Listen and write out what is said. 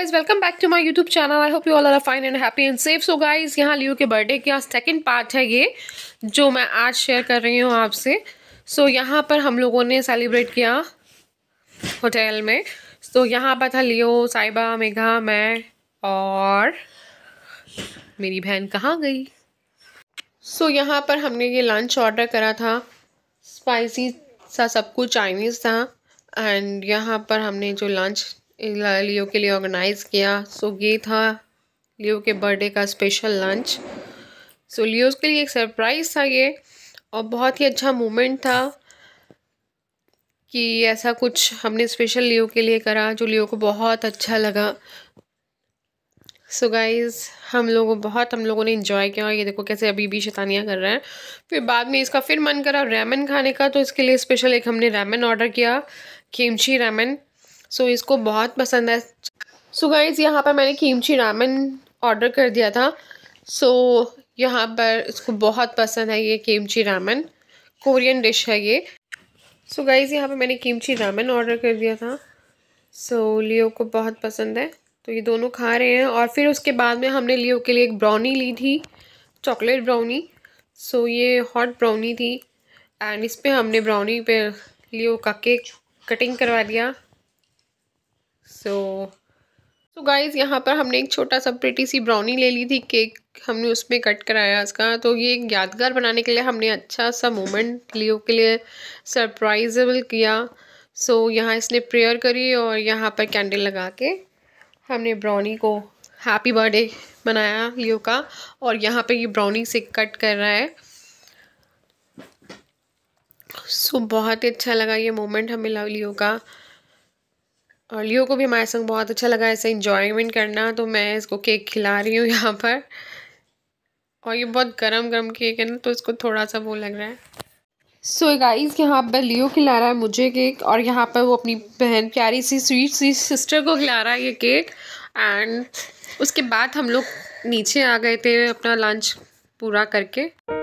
guys welcome back to my YouTube channel I hope you all are fine and happy and safe so guys यहाँ लियो के birthday का second part है ये जो मैं आज शेयर कर रही हूँ आपसे सो so, यहाँ पर हम लोगों ने सेलिब्रेट किया होटल में सो so, यहाँ पर था लियो साइबा मेघा मैं और मेरी बहन कहाँ गई सो so, यहाँ पर हमने ये लंच ऑर्डर करा था स्पाइसी सा सब कुछ चाइनीज़ था एंड यहाँ पर हमने जो लंच लियो के लिए ऑर्गेनाइज़ किया सो ये था लियो के बर्थडे का स्पेशल लंच सो लियोज़ के लिए एक सरप्राइज़ था ये और बहुत ही अच्छा मोमेंट था कि ऐसा कुछ हमने स्पेशल लियो के लिए करा जो लियो को बहुत अच्छा लगा सो so गाइज़ हम लोगों बहुत हम लोगों ने इन्जॉय किया और ये देखो कैसे अभी भी शैतानियाँ कर रहे हैं फिर बाद में इसका फिर मन करा रैमन खाने का तो इसके लिए स्पेशल एक हमने रैमन ऑर्डर किया खेमची रैमन सो so, इसको बहुत पसंद है सो गाइज़ यहाँ पर मैंने कीमची रामन ऑर्डर कर दिया था सो so, यहाँ पर इसको बहुत पसंद है ये कीमची रामन कोरियन डिश है ये सो so, गाइज़ यहाँ पर मैंने कीमची रामन ऑर्डर कर दिया था सो so, लियो को बहुत पसंद है तो ये दोनों खा रहे हैं और फिर उसके बाद में हमने लियो के लिए एक ब्राउनी ली थी चॉकलेट ब्राउनी सो so, ये हॉट ब्राउनी थी एंड इस पर हमने ब्राउनी पे लियो का केक कटिंग करवा दिया सो सो गाइज़ यहाँ पर हमने एक छोटा सा पेटी सी ब्राउनी ले ली थी केक हमने उसमें कट कराया इसका तो ये एक यादगार बनाने के लिए हमने अच्छा सा मोमेंट लियो के लिए सरप्राइजेबल किया सो so, यहाँ इसने प्रेयर करी और यहाँ पर कैंडल लगा के हमने ब्राउनी को हैप्पी बर्थडे मनाया लियो का और यहाँ पर ये ब्राउनी से कट कर रहा है सो so, बहुत ही अच्छा लगा ये मोमेंट हमें लियो का और लियो को भी हमारे संग बहुत अच्छा लगा ऐसे इंजॉयमेंट करना तो मैं इसको केक खिला रही हूँ यहाँ पर और ये बहुत गरम गरम केक है ना तो इसको थोड़ा सा वो लग रहा है सो so गाइस यहाँ पर लियो खिला रहा है मुझे केक और यहाँ पर वो अपनी बहन प्यारी सी स्वीट सी सिस्टर को खिला रहा है ये केक एंड उसके बाद हम लोग नीचे आ गए थे अपना लंच पूरा करके